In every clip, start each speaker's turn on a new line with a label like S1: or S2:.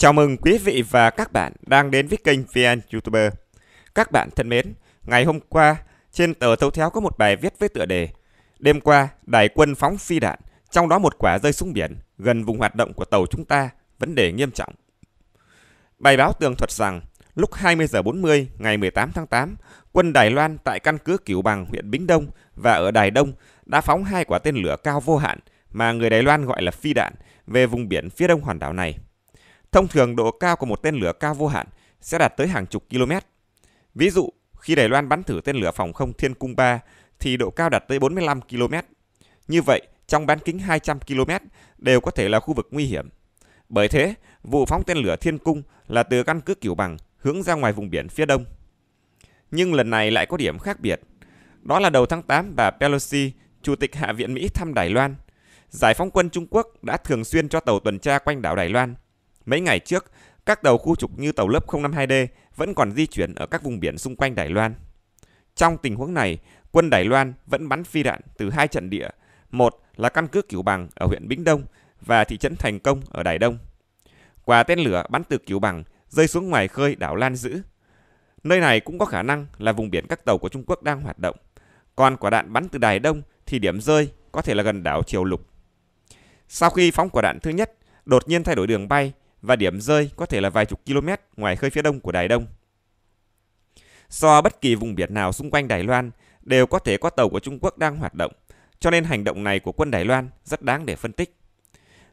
S1: Chào mừng quý vị và các bạn đang đến với kênh VN YouTuber. Các bạn thân mến, ngày hôm qua trên tờ Tấu Tháo có một bài viết với tựa đề Đêm qua, đại quân phóng phi đạn, trong đó một quả rơi xuống biển, gần vùng hoạt động của tàu chúng ta, vấn đề nghiêm trọng. Bài báo tường thuật rằng, lúc 20 giờ 40 ngày 18 tháng 8, quân Đài Loan tại căn cứ Cửu Bằng, huyện Bính Đông và ở Đài Đông đã phóng hai quả tên lửa cao vô hạn mà người Đài Loan gọi là phi đạn về vùng biển phía đông hòn đảo này. Thông thường độ cao của một tên lửa cao vô hạn sẽ đạt tới hàng chục km. Ví dụ, khi Đài Loan bắn thử tên lửa phòng không Thiên Cung 3 thì độ cao đạt tới 45 km. Như vậy, trong bán kính 200 km đều có thể là khu vực nguy hiểm. Bởi thế, vụ phóng tên lửa Thiên Cung là từ căn cứ kiểu Bằng hướng ra ngoài vùng biển phía đông. Nhưng lần này lại có điểm khác biệt. Đó là đầu tháng 8 bà Pelosi, Chủ tịch Hạ viện Mỹ thăm Đài Loan. Giải phóng quân Trung Quốc đã thường xuyên cho tàu tuần tra quanh đảo Đài Loan – Mấy ngày trước, các tàu khu trục như tàu lớp 052D vẫn còn di chuyển ở các vùng biển xung quanh Đài Loan. Trong tình huống này, quân Đài Loan vẫn bắn phi đạn từ hai trận địa, một là căn cứ Cửu Bằng ở huyện Bính Đông và thị trấn Thành Công ở Đài Đông. Quả tên lửa bắn từ Cửu Bằng rơi xuống ngoài khơi đảo Lan Dữ. Nơi này cũng có khả năng là vùng biển các tàu của Trung Quốc đang hoạt động. Còn quả đạn bắn từ Đài Đông thì điểm rơi có thể là gần đảo Triều Lục. Sau khi phóng quả đạn thứ nhất, đột nhiên thay đổi đường bay và điểm rơi có thể là vài chục km ngoài khơi phía đông của Đài Đông. Do bất kỳ vùng biển nào xung quanh Đài Loan đều có thể có tàu của Trung Quốc đang hoạt động, cho nên hành động này của quân Đài Loan rất đáng để phân tích.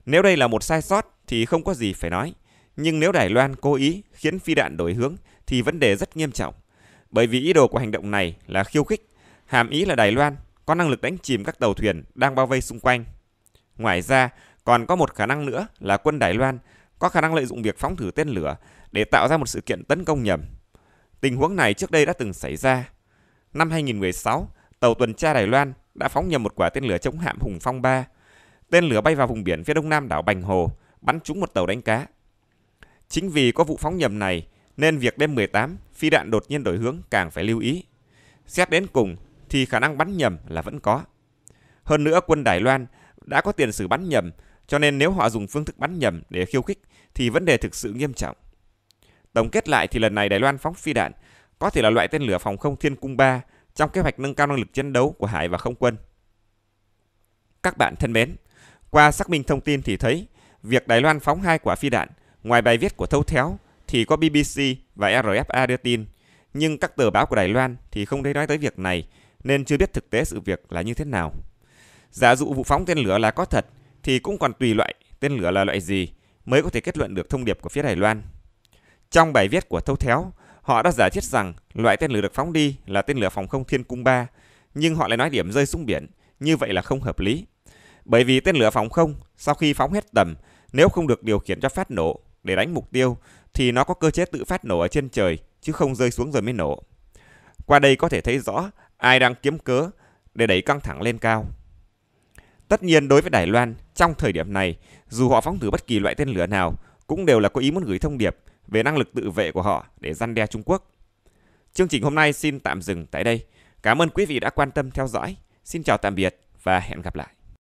S1: Nếu đây là một sai sót thì không có gì phải nói, nhưng nếu Đài Loan cố ý khiến phi đạn đổi hướng thì vấn đề rất nghiêm trọng, bởi vì ý đồ của hành động này là khiêu khích, hàm ý là Đài Loan có năng lực đánh chìm các tàu thuyền đang bao vây xung quanh. Ngoài ra, còn có một khả năng nữa là quân Đài Loan có khả năng lợi dụng việc phóng thử tên lửa để tạo ra một sự kiện tấn công nhầm. Tình huống này trước đây đã từng xảy ra. Năm 2016, tàu tuần tra Đài Loan đã phóng nhầm một quả tên lửa chống hạm Hùng Phong 3. Tên lửa bay vào vùng biển phía đông nam đảo Bành Hồ, bắn trúng một tàu đánh cá. Chính vì có vụ phóng nhầm này nên việc đêm 18 phi đạn đột nhiên đổi hướng càng phải lưu ý. Xét đến cùng thì khả năng bắn nhầm là vẫn có. Hơn nữa quân Đài Loan đã có tiền sử bắn nhầm cho nên nếu họ dùng phương thức bắn nhầm để khiêu khích thì vấn đề thực sự nghiêm trọng. Tổng kết lại thì lần này Đài Loan phóng phi đạn có thể là loại tên lửa phòng không Thiên Cung 3 trong kế hoạch nâng cao năng lực chiến đấu của hải và không quân. Các bạn thân mến, qua xác minh thông tin thì thấy việc Đài Loan phóng hai quả phi đạn, ngoài bài viết của Thâu Théo thì có BBC và RFA đưa tin, nhưng các tờ báo của Đài Loan thì không thấy nói tới việc này nên chưa biết thực tế sự việc là như thế nào. Giả dụ vụ phóng tên lửa là có thật thì cũng còn tùy loại tên lửa là loại gì mới có thể kết luận được thông điệp của phía Đài Loan. Trong bài viết của Thâu Théo, họ đã giả thiết rằng loại tên lửa được phóng đi là tên lửa phòng không Thiên Cung 3, nhưng họ lại nói điểm rơi xuống biển, như vậy là không hợp lý. Bởi vì tên lửa phòng không sau khi phóng hết tầm, nếu không được điều khiển cho phát nổ để đánh mục tiêu thì nó có cơ chế tự phát nổ ở trên trời chứ không rơi xuống rồi mới nổ. Qua đây có thể thấy rõ ai đang kiếm cớ để đẩy căng thẳng lên cao. Tất nhiên đối với Đài Loan, trong thời điểm này, dù họ phóng thử bất kỳ loại tên lửa nào, cũng đều là có ý muốn gửi thông điệp về năng lực tự vệ của họ để răn đe Trung Quốc. Chương trình hôm nay xin tạm dừng tại đây. Cảm ơn quý vị đã quan tâm theo dõi. Xin chào tạm biệt và hẹn gặp lại.